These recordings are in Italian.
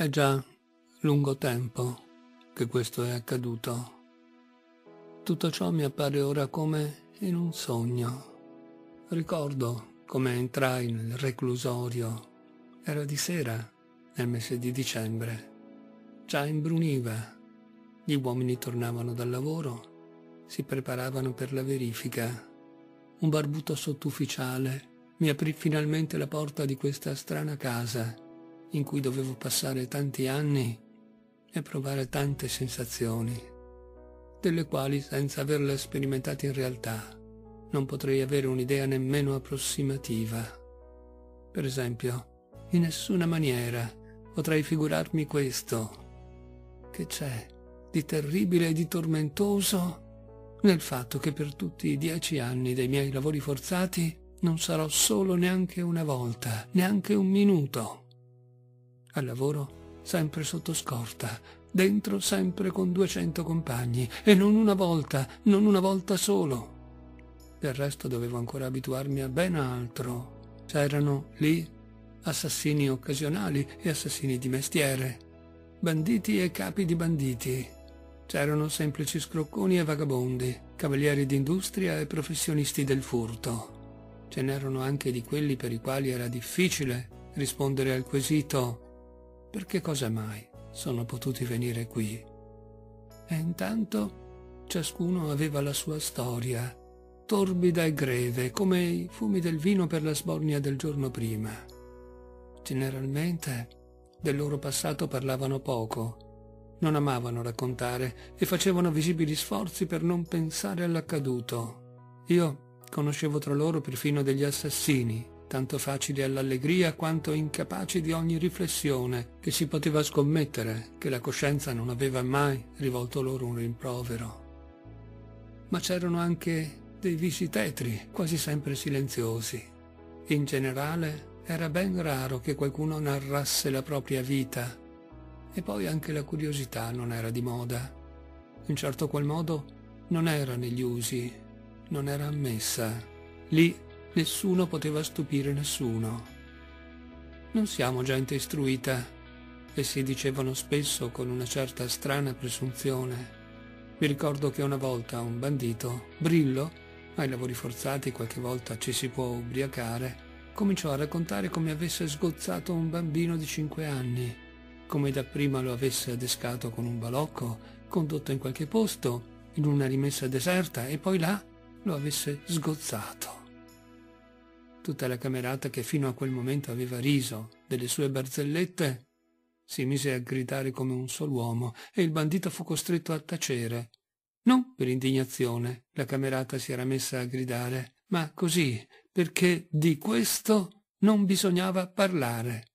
È già lungo tempo che questo è accaduto. Tutto ciò mi appare ora come in un sogno. Ricordo come entrai nel reclusorio. Era di sera, nel mese di dicembre. Già imbruniva. Gli uomini tornavano dal lavoro, si preparavano per la verifica. Un barbuto sottufficiale mi aprì finalmente la porta di questa strana casa in cui dovevo passare tanti anni e provare tante sensazioni, delle quali senza averle sperimentate in realtà non potrei avere un'idea nemmeno approssimativa. Per esempio, in nessuna maniera potrei figurarmi questo, che c'è di terribile e di tormentoso nel fatto che per tutti i dieci anni dei miei lavori forzati non sarò solo neanche una volta, neanche un minuto al lavoro sempre sotto scorta, dentro sempre con 200 compagni e non una volta, non una volta solo. Del resto dovevo ancora abituarmi a ben altro. C'erano lì assassini occasionali e assassini di mestiere, banditi e capi di banditi. C'erano semplici scrocconi e vagabondi, cavalieri d'industria e professionisti del furto. Ce n'erano anche di quelli per i quali era difficile rispondere al quesito perché cosa mai sono potuti venire qui? E intanto ciascuno aveva la sua storia, torbida e greve, come i fumi del vino per la sbornia del giorno prima. Generalmente del loro passato parlavano poco, non amavano raccontare e facevano visibili sforzi per non pensare all'accaduto. Io conoscevo tra loro perfino degli assassini tanto facili all'allegria quanto incapaci di ogni riflessione, che si poteva scommettere che la coscienza non aveva mai rivolto loro un rimprovero. Ma c'erano anche dei visi tetri, quasi sempre silenziosi. In generale era ben raro che qualcuno narrasse la propria vita. E poi anche la curiosità non era di moda. In certo qual modo non era negli usi, non era ammessa. Lì Nessuno poteva stupire nessuno. Non siamo gente istruita, essi dicevano spesso con una certa strana presunzione. Mi ricordo che una volta un bandito, Brillo, ai lavori forzati qualche volta ci si può ubriacare, cominciò a raccontare come avesse sgozzato un bambino di cinque anni, come dapprima lo avesse adescato con un balocco, condotto in qualche posto, in una rimessa deserta e poi là lo avesse sgozzato. Tutta la camerata che fino a quel momento aveva riso delle sue barzellette si mise a gridare come un sol uomo e il bandito fu costretto a tacere. Non per indignazione, la camerata si era messa a gridare, ma così, perché di questo non bisognava parlare,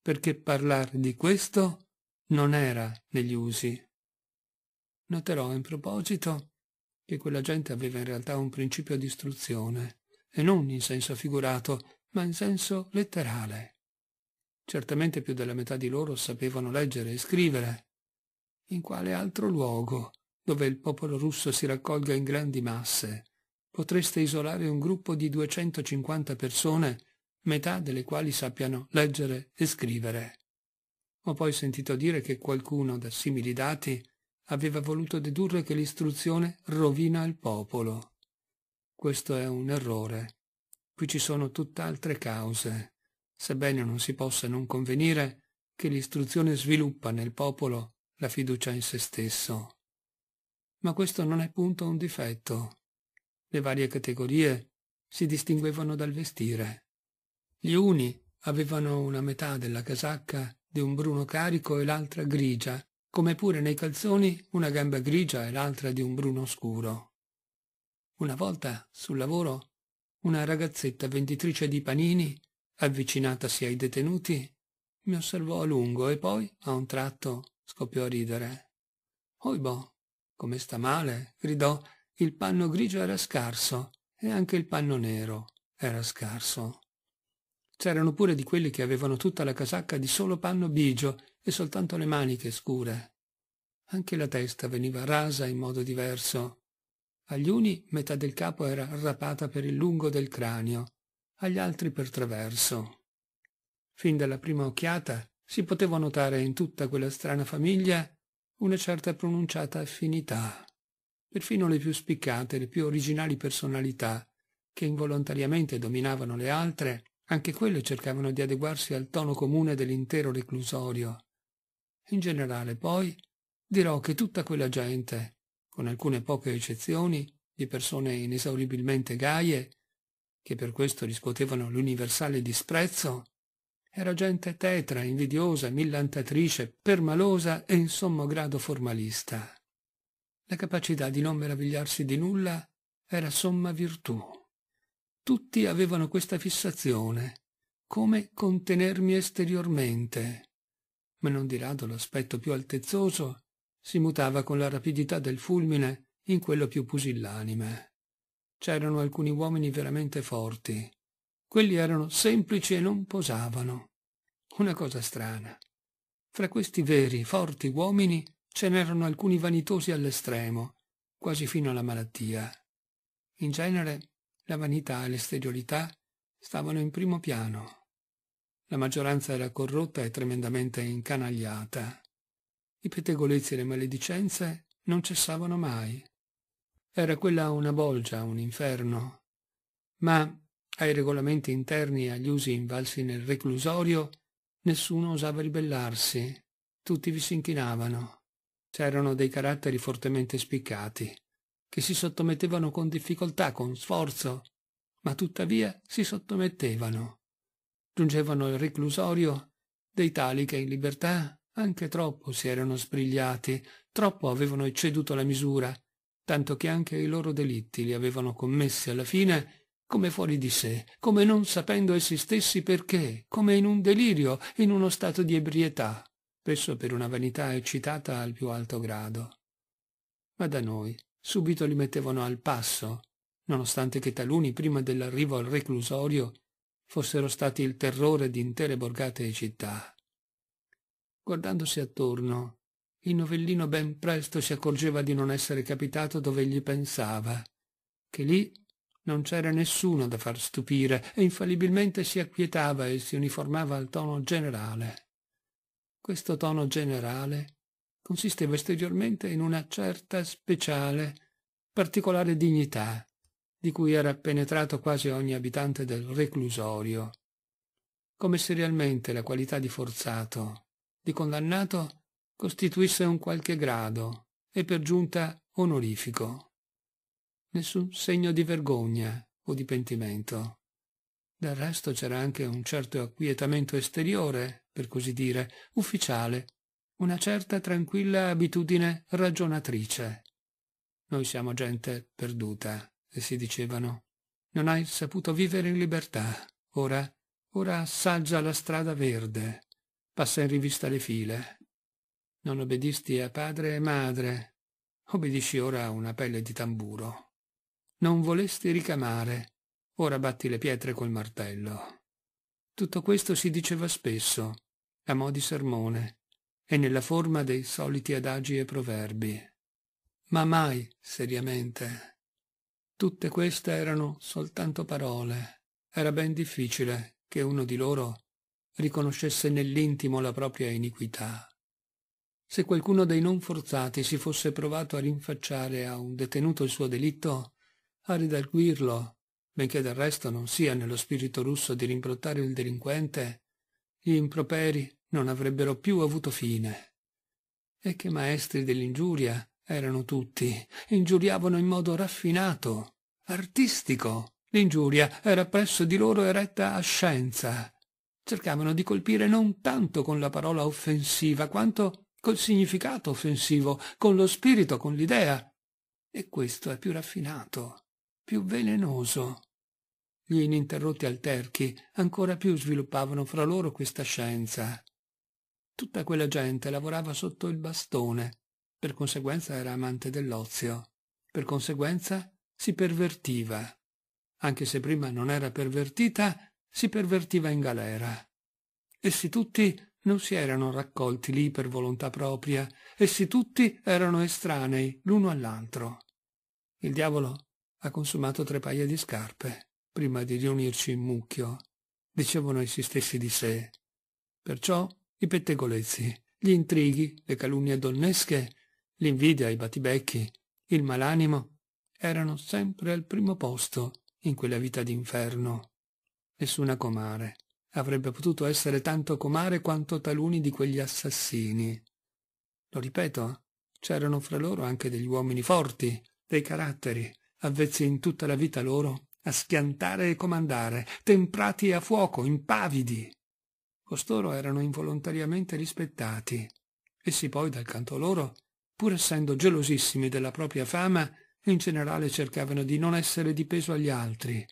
perché parlare di questo non era negli usi. Noterò in proposito che quella gente aveva in realtà un principio di istruzione e non in senso figurato, ma in senso letterale. Certamente più della metà di loro sapevano leggere e scrivere. In quale altro luogo, dove il popolo russo si raccolga in grandi masse, potreste isolare un gruppo di 250 persone, metà delle quali sappiano leggere e scrivere? Ho poi sentito dire che qualcuno, da simili dati, aveva voluto dedurre che l'istruzione rovina il popolo. Questo è un errore. Qui ci sono tutt'altre cause, sebbene non si possa non convenire che l'istruzione sviluppa nel popolo la fiducia in se stesso. Ma questo non è punto un difetto. Le varie categorie si distinguevano dal vestire. Gli uni avevano una metà della casacca di un bruno carico e l'altra grigia, come pure nei calzoni una gamba grigia e l'altra di un bruno scuro. Una volta, sul lavoro, una ragazzetta venditrice di panini, avvicinatasi ai detenuti, mi osservò a lungo e poi, a un tratto, scoppiò a ridere. Oibò, boh, come sta male, gridò, il panno grigio era scarso e anche il panno nero era scarso. C'erano pure di quelli che avevano tutta la casacca di solo panno bigio e soltanto le maniche scure. Anche la testa veniva rasa in modo diverso agli uni metà del capo era rapata per il lungo del cranio, agli altri per traverso. Fin dalla prima occhiata si poteva notare in tutta quella strana famiglia una certa pronunciata affinità. Perfino le più spiccate, le più originali personalità, che involontariamente dominavano le altre, anche quelle cercavano di adeguarsi al tono comune dell'intero reclusorio. In generale, poi, dirò che tutta quella gente, con alcune poche eccezioni, di persone inesauribilmente gaie, che per questo riscuotevano l'universale disprezzo, era gente tetra, invidiosa, millantatrice, permalosa e in sommo grado formalista. La capacità di non meravigliarsi di nulla era somma virtù. Tutti avevano questa fissazione, come contenermi esteriormente, ma non di rado l'aspetto più altezzoso si mutava con la rapidità del fulmine in quello più pusillanime. C'erano alcuni uomini veramente forti. Quelli erano semplici e non posavano. Una cosa strana. Fra questi veri, forti uomini ce n'erano alcuni vanitosi all'estremo, quasi fino alla malattia. In genere la vanità e l'esteriorità stavano in primo piano. La maggioranza era corrotta e tremendamente incanagliata i pettegolezzi e le maledicenze non cessavano mai. Era quella una bolgia, un inferno. Ma ai regolamenti interni e agli usi invalsi nel reclusorio nessuno osava ribellarsi, tutti vi si inchinavano. C'erano dei caratteri fortemente spiccati, che si sottomettevano con difficoltà, con sforzo, ma tuttavia si sottomettevano. Giungevano al reclusorio dei tali che in libertà anche troppo si erano sbrigliati, troppo avevano ecceduto la misura, tanto che anche i loro delitti li avevano commessi alla fine come fuori di sé, come non sapendo essi stessi perché, come in un delirio, in uno stato di ebrietà, spesso per una vanità eccitata al più alto grado. Ma da noi subito li mettevano al passo, nonostante che taluni prima dell'arrivo al reclusorio fossero stati il terrore di intere borgate e città guardandosi attorno. Il novellino ben presto si accorgeva di non essere capitato dove gli pensava, che lì non c'era nessuno da far stupire e infallibilmente si acquietava e si uniformava al tono generale. Questo tono generale consisteva esteriormente in una certa speciale, particolare dignità, di cui era penetrato quasi ogni abitante del reclusorio, come se realmente la qualità di forzato di condannato costituisse un qualche grado, e per giunta onorifico. Nessun segno di vergogna o di pentimento. Del resto c'era anche un certo acquietamento esteriore, per così dire, ufficiale, una certa tranquilla abitudine ragionatrice. Noi siamo gente perduta, si dicevano. Non hai saputo vivere in libertà. Ora, ora assaggia la strada verde. Passa in rivista le file. Non obbedisti a padre e madre. Obbedisci ora a una pelle di tamburo. Non volesti ricamare. Ora batti le pietre col martello. Tutto questo si diceva spesso, a mo' di sermone, e nella forma dei soliti adagi e proverbi. Ma mai seriamente. Tutte queste erano soltanto parole. Era ben difficile che uno di loro riconoscesse nell'intimo la propria iniquità. Se qualcuno dei non forzati si fosse provato a rinfacciare a un detenuto il suo delitto, a redarguirlo, benché del resto non sia nello spirito russo di rimbrottare il delinquente, gli improperi non avrebbero più avuto fine. E che maestri dell'ingiuria erano tutti, ingiuriavano in modo raffinato, artistico. L'ingiuria era presso di loro eretta a scienza, cercavano di colpire non tanto con la parola offensiva quanto col significato offensivo, con lo spirito, con l'idea. E questo è più raffinato, più velenoso. Gli ininterrotti alterchi ancora più sviluppavano fra loro questa scienza. Tutta quella gente lavorava sotto il bastone, per conseguenza era amante dell'ozio, per conseguenza si pervertiva. Anche se prima non era pervertita, si pervertiva in galera. Essi tutti non si erano raccolti lì per volontà propria, essi tutti erano estranei l'uno all'altro. Il diavolo ha consumato tre paia di scarpe prima di riunirci in mucchio, dicevano essi stessi di sé. Perciò i pettegolezzi, gli intrighi, le calunnie donnesche, l'invidia, i batibecchi, il malanimo, erano sempre al primo posto in quella vita d'inferno nessuna comare. Avrebbe potuto essere tanto comare quanto taluni di quegli assassini. Lo ripeto, c'erano fra loro anche degli uomini forti, dei caratteri, avvezzi in tutta la vita loro a schiantare e comandare, temprati a fuoco, impavidi. Costoro erano involontariamente rispettati. Essi poi, dal canto loro, pur essendo gelosissimi della propria fama, in generale cercavano di non essere di peso agli altri,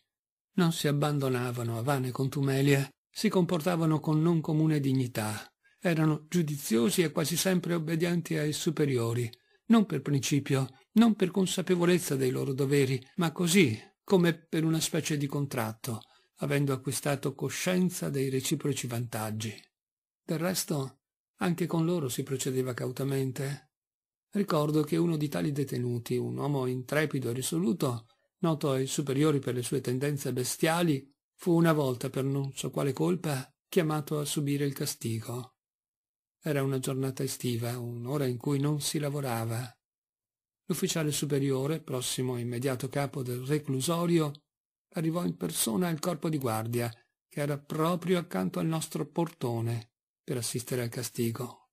non si abbandonavano a vane contumelie, si comportavano con non comune dignità, erano giudiziosi e quasi sempre obbedienti ai superiori, non per principio, non per consapevolezza dei loro doveri, ma così, come per una specie di contratto, avendo acquistato coscienza dei reciproci vantaggi. Del resto, anche con loro si procedeva cautamente. Ricordo che uno di tali detenuti, un uomo intrepido e risoluto, noto ai superiori per le sue tendenze bestiali, fu una volta per non so quale colpa chiamato a subire il castigo. Era una giornata estiva, un'ora in cui non si lavorava. L'ufficiale superiore, prossimo immediato capo del reclusorio, arrivò in persona al corpo di guardia, che era proprio accanto al nostro portone, per assistere al castigo.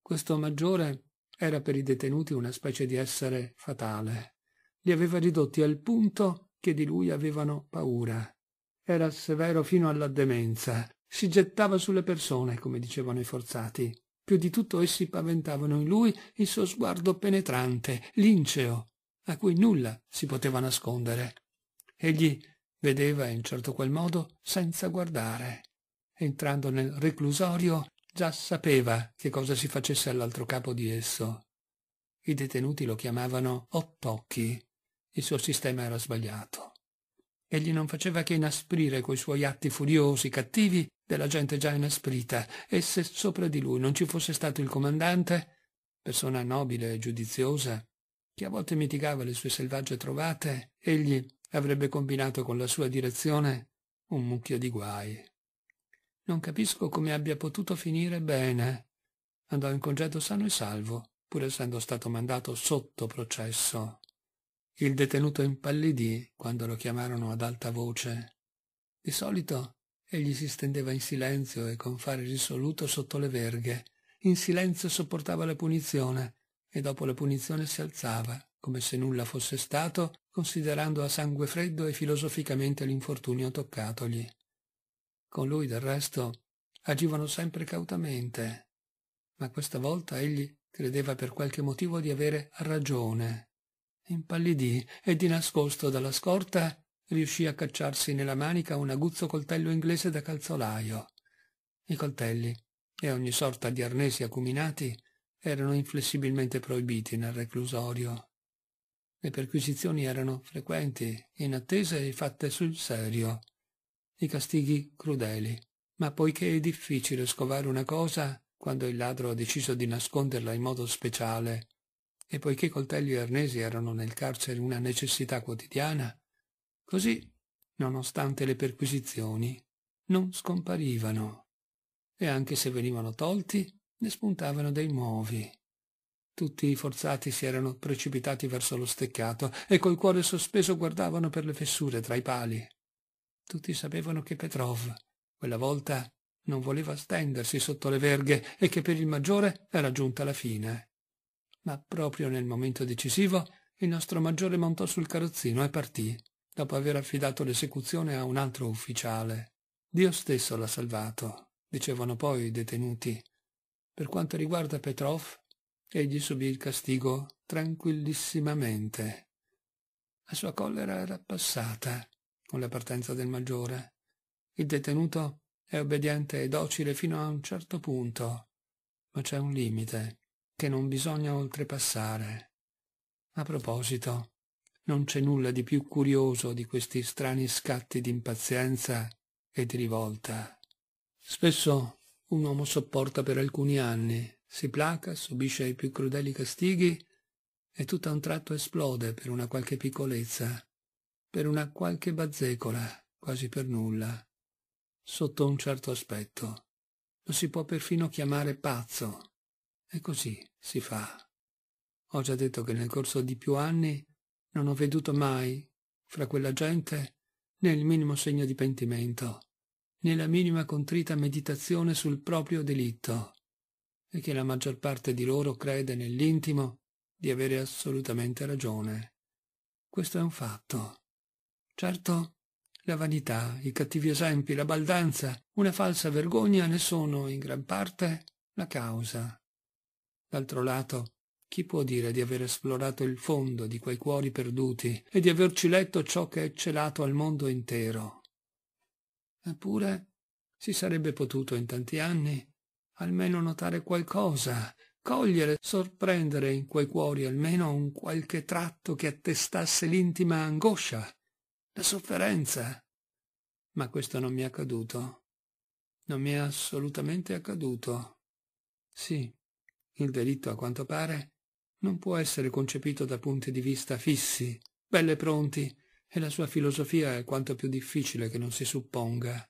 Questo maggiore era per i detenuti una specie di essere fatale li aveva ridotti al punto che di lui avevano paura. Era severo fino alla demenza, si gettava sulle persone, come dicevano i forzati. Più di tutto essi paventavano in lui il suo sguardo penetrante, linceo, a cui nulla si poteva nascondere. Egli vedeva in certo qual modo senza guardare. Entrando nel reclusorio già sapeva che cosa si facesse all'altro capo di esso. I detenuti lo chiamavano Ottocchi il suo sistema era sbagliato. Egli non faceva che inasprire coi suoi atti furiosi, cattivi, della gente già inasprita, e se sopra di lui non ci fosse stato il comandante, persona nobile e giudiziosa, che a volte mitigava le sue selvagge trovate, egli avrebbe combinato con la sua direzione un mucchio di guai. Non capisco come abbia potuto finire bene. Andò in congedo sano e salvo, pur essendo stato mandato sotto processo. Il detenuto impallidì quando lo chiamarono ad alta voce. Di solito egli si stendeva in silenzio e con fare risoluto sotto le verghe. In silenzio sopportava la punizione e dopo la punizione si alzava, come se nulla fosse stato, considerando a sangue freddo e filosoficamente l'infortunio toccatogli. Con lui, del resto, agivano sempre cautamente, ma questa volta egli credeva per qualche motivo di avere ragione Impallidì e di nascosto dalla scorta riuscì a cacciarsi nella manica un aguzzo coltello inglese da calzolaio. I coltelli e ogni sorta di arnesi acuminati erano inflessibilmente proibiti nel reclusorio. Le perquisizioni erano frequenti, inattese e fatte sul serio. I castighi crudeli. Ma poiché è difficile scovare una cosa, quando il ladro ha deciso di nasconderla in modo speciale, e poiché coltelli e arnesi erano nel carcere una necessità quotidiana, così, nonostante le perquisizioni, non scomparivano. E anche se venivano tolti, ne spuntavano dei nuovi. Tutti i forzati si erano precipitati verso lo steccato e col cuore sospeso guardavano per le fessure tra i pali. Tutti sapevano che Petrov, quella volta, non voleva stendersi sotto le verghe e che per il maggiore era giunta la fine. Ma proprio nel momento decisivo il nostro maggiore montò sul carrozzino e partì, dopo aver affidato l'esecuzione a un altro ufficiale. Dio stesso l'ha salvato, dicevano poi i detenuti. Per quanto riguarda Petrov, egli subì il castigo tranquillissimamente. La sua collera era passata con la partenza del maggiore. Il detenuto è obbediente e docile fino a un certo punto, ma c'è un limite che non bisogna oltrepassare. A proposito, non c'è nulla di più curioso di questi strani scatti di impazienza e di rivolta. Spesso un uomo sopporta per alcuni anni, si placa, subisce i più crudeli castighi e tutto a un tratto esplode per una qualche piccolezza, per una qualche bazzecola, quasi per nulla, sotto un certo aspetto. Lo si può perfino chiamare pazzo, e così si fa. Ho già detto che nel corso di più anni non ho veduto mai, fra quella gente, né il minimo segno di pentimento, né la minima contrita meditazione sul proprio delitto, e che la maggior parte di loro crede nell'intimo di avere assolutamente ragione. Questo è un fatto. Certo, la vanità, i cattivi esempi, la baldanza, una falsa vergogna ne sono in gran parte la causa. D'altro lato, chi può dire di aver esplorato il fondo di quei cuori perduti e di averci letto ciò che è celato al mondo intero? Eppure si sarebbe potuto in tanti anni almeno notare qualcosa, cogliere, sorprendere in quei cuori almeno un qualche tratto che attestasse l'intima angoscia, la sofferenza. Ma questo non mi è accaduto. Non mi è assolutamente accaduto. Sì, il delitto, a quanto pare, non può essere concepito da punti di vista fissi, belle pronti, e la sua filosofia è quanto più difficile che non si supponga.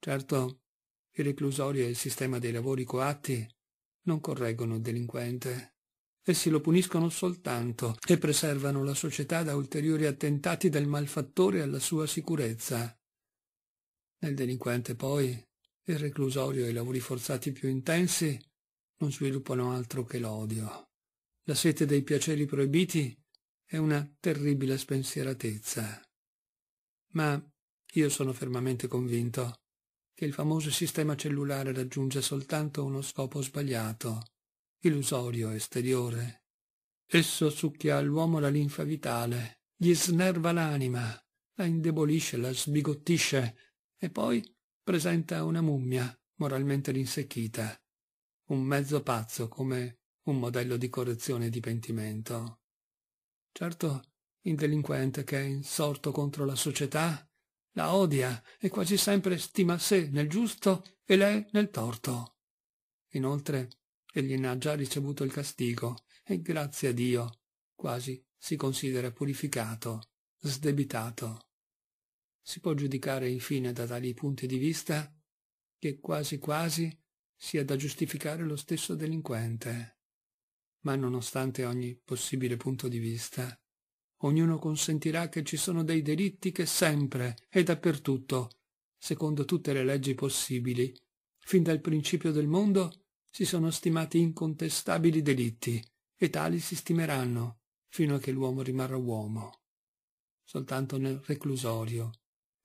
Certo, il reclusorio e il sistema dei lavori coatti non correggono il delinquente. Essi lo puniscono soltanto e preservano la società da ulteriori attentati del malfattore alla sua sicurezza. Nel delinquente poi il reclusorio e i lavori forzati più intensi non sviluppano altro che l'odio. La sete dei piaceri proibiti è una terribile spensieratezza. Ma io sono fermamente convinto che il famoso sistema cellulare raggiunge soltanto uno scopo sbagliato, illusorio esteriore. Esso succhia all'uomo la linfa vitale, gli snerva l'anima, la indebolisce, la sbigottisce e poi presenta una mummia moralmente rinsecchita, un mezzo pazzo come un modello di correzione e di pentimento. Certo, il delinquente che è insorto contro la società la odia e quasi sempre stima sé nel giusto e lei nel torto. Inoltre, egli ne ha già ricevuto il castigo e grazie a Dio quasi si considera purificato, sdebitato. Si può giudicare infine da tali punti di vista che quasi quasi sia da giustificare lo stesso delinquente. Ma nonostante ogni possibile punto di vista, ognuno consentirà che ci sono dei delitti che sempre e dappertutto, secondo tutte le leggi possibili, fin dal principio del mondo, si sono stimati incontestabili delitti, e tali si stimeranno fino a che l'uomo rimarrà uomo. Soltanto nel reclusorio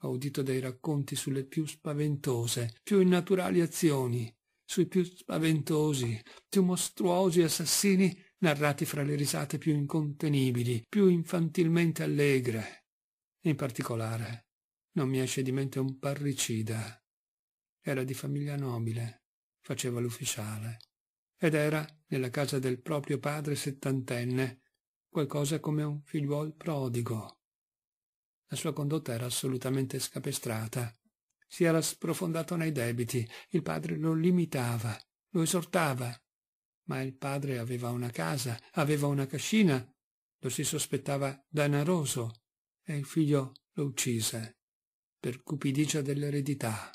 ho udito dei racconti sulle più spaventose, più innaturali azioni, sui più spaventosi, più mostruosi assassini narrati fra le risate più incontenibili, più infantilmente allegre. In particolare, non mi esce di mente un parricida. Era di famiglia nobile, faceva l'ufficiale, ed era nella casa del proprio padre settantenne, qualcosa come un figliuol prodigo. La sua condotta era assolutamente scapestrata, si era sprofondato nei debiti, il padre lo limitava, lo esortava. Ma il padre aveva una casa, aveva una cascina, lo si sospettava danaroso e il figlio lo uccise per cupidicia dell'eredità.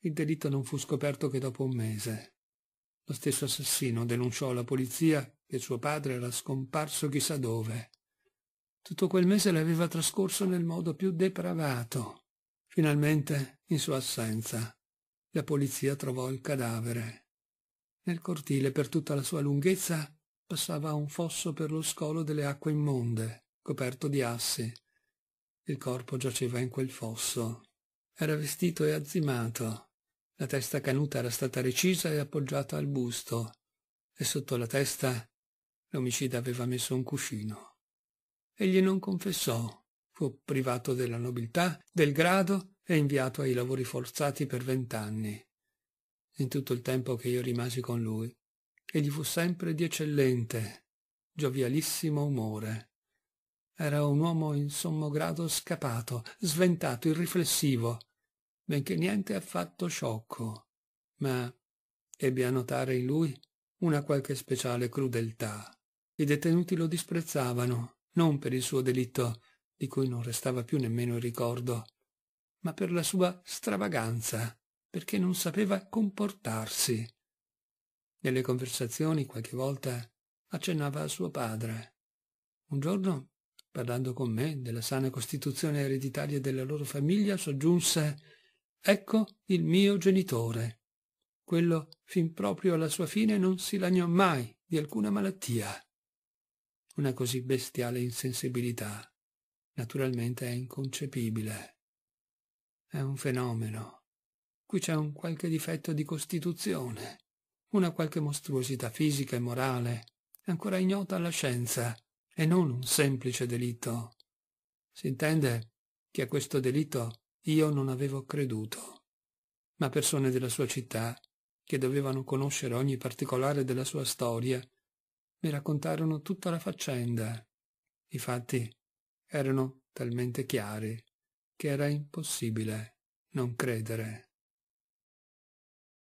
Il delitto non fu scoperto che dopo un mese. Lo stesso assassino denunciò alla polizia che suo padre era scomparso chissà dove. Tutto quel mese l'aveva trascorso nel modo più depravato. Finalmente, in sua assenza, la polizia trovò il cadavere. Nel cortile, per tutta la sua lunghezza, passava un fosso per lo scolo delle acque immonde, coperto di assi. Il corpo giaceva in quel fosso. Era vestito e azzimato. La testa canuta era stata recisa e appoggiata al busto, e sotto la testa l'omicida aveva messo un cuscino. Egli non confessò, Fu privato della nobiltà, del grado e inviato ai lavori forzati per vent'anni. In tutto il tempo che io rimasi con lui, egli fu sempre di eccellente, giovialissimo umore. Era un uomo in sommo grado scapato, sventato, irriflessivo, benché niente affatto sciocco, ma ebbe a notare in lui una qualche speciale crudeltà. I detenuti lo disprezzavano, non per il suo delitto, di cui non restava più nemmeno il ricordo, ma per la sua stravaganza, perché non sapeva comportarsi. Nelle conversazioni qualche volta accennava a suo padre. Un giorno, parlando con me della sana costituzione ereditaria della loro famiglia, soggiunse Ecco il mio genitore. Quello fin proprio alla sua fine non si lagnò mai di alcuna malattia. Una così bestiale insensibilità naturalmente è inconcepibile. È un fenomeno. Qui c'è un qualche difetto di costituzione, una qualche mostruosità fisica e morale, ancora ignota alla scienza, e non un semplice delitto. Si intende che a questo delitto io non avevo creduto, ma persone della sua città, che dovevano conoscere ogni particolare della sua storia, mi raccontarono tutta la faccenda. I fatti erano talmente chiari che era impossibile non credere.